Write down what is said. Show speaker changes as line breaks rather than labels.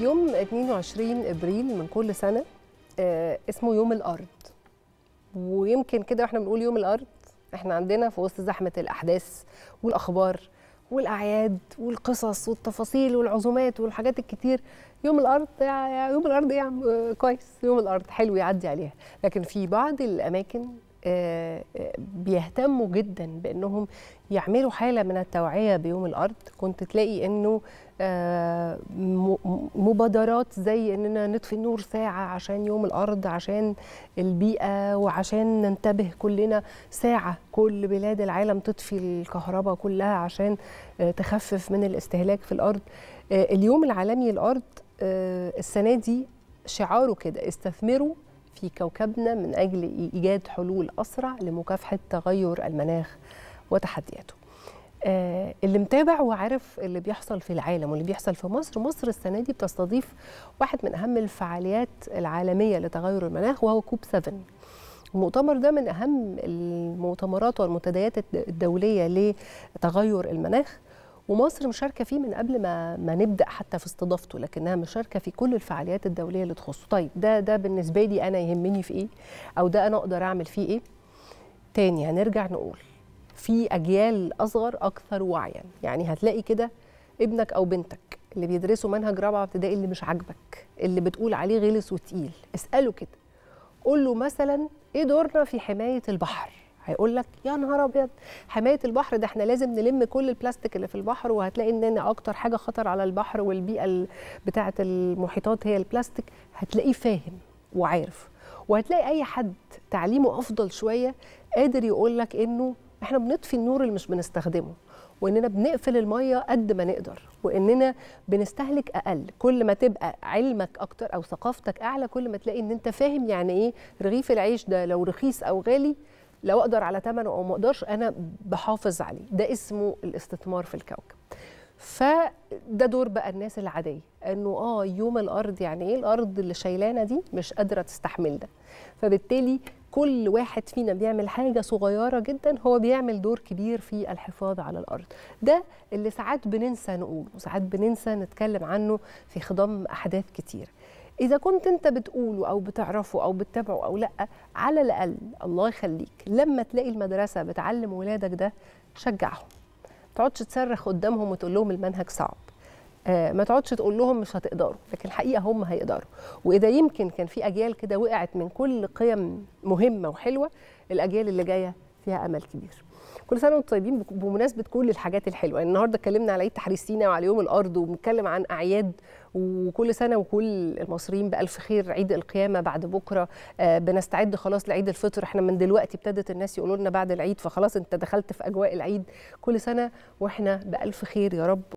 يوم 22 ابريل من كل سنه آه، اسمه يوم الارض ويمكن كده واحنا بنقول يوم الارض احنا عندنا في وسط زحمه الاحداث والاخبار والاعياد والقصص والتفاصيل والعزومات والحاجات الكتير يوم الارض يوم الارض يعني آه، كويس يوم الارض حلو يعدي عليها لكن في بعض الاماكن بيهتموا جدا بانهم يعملوا حاله من التوعيه بيوم الارض كنت تلاقي انه آه، مبادرات زي اننا نطفي النور ساعه عشان يوم الارض عشان البيئه وعشان ننتبه كلنا ساعه كل بلاد العالم تطفي الكهرباء كلها عشان آه، تخفف من الاستهلاك في الارض آه، اليوم العالمي للارض السنه دي شعاره كده استثمروا في كوكبنا من أجل إيجاد حلول أسرع لمكافحة تغير المناخ وتحدياته آه، اللي متابع وعارف اللي بيحصل في العالم واللي بيحصل في مصر مصر السنة دي بتستضيف واحد من أهم الفعاليات العالمية لتغير المناخ وهو كوب 7 المؤتمر ده من أهم المؤتمرات والمنتديات الدولية لتغير المناخ ومصر مشاركه فيه من قبل ما ما نبدا حتى في استضافته لكنها مشاركه في كل الفعاليات الدوليه اللي تخصه طيب ده ده بالنسبه لي انا يهمني في ايه او ده انا اقدر اعمل فيه ايه تاني هنرجع نقول في اجيال اصغر اكثر وعيا يعني هتلاقي كده ابنك او بنتك اللي بيدرسوا منهج رابعه ابتدائي اللي مش عاجبك اللي بتقول عليه غلس وتقيل اساله كده قول له مثلا ايه دورنا في حمايه البحر هيقول لك يا نهار ابيض حمايه البحر ده احنا لازم نلم كل البلاستيك اللي في البحر وهتلاقي ان اكتر حاجه خطر على البحر والبيئه بتاعه المحيطات هي البلاستيك هتلاقيه فاهم وعارف وهتلاقي اي حد تعليمه افضل شويه قادر يقول لك انه احنا بنطفي النور اللي مش بنستخدمه واننا بنقفل الميه قد ما نقدر واننا بنستهلك اقل كل ما تبقى علمك اكتر او ثقافتك اعلى كل ما تلاقي ان انت فاهم يعني ايه رغيف العيش ده لو رخيص او غالي لو اقدر على ثمنه او ما اقدرش انا بحافظ عليه ده اسمه الاستثمار في الكوكب فده دور بقى الناس العاديه انه اه يوم الارض يعني ايه الارض اللي شايلانا دي مش قادره تستحمل ده فبالتالي كل واحد فينا بيعمل حاجة صغيرة جدا هو بيعمل دور كبير في الحفاظ على الأرض ده اللي ساعات بننسى نقوله وساعات بننسى نتكلم عنه في خضم أحداث كتير اذا كنت انت بتقوله او بتعرفه او بتتابعه او لا على الاقل الله يخليك لما تلاقي المدرسه بتعلم ولادك ده شجعهم ما تقعدش تصرخ قدامهم وتقول لهم المنهج صعب آه ما تقعدش تقول لهم مش هتقدروا لكن الحقيقه هم هيقدروا واذا يمكن كان في اجيال كده وقعت من كل قيم مهمه وحلوه الاجيال اللي جايه فيها امل كبير كل سنه وانتم طيبين بمناسبه كل الحاجات الحلوه يعني النهارده اتكلمنا على عيد تحرير سينا وعلى يوم الارض وبنتكلم عن اعياد وكل سنه وكل المصريين بالف خير عيد القيامه بعد بكره آه، بنستعد خلاص لعيد الفطر احنا من دلوقتي ابتدت الناس يقولوا لنا بعد العيد فخلاص انت دخلت في اجواء العيد كل سنه واحنا بالف خير يا رب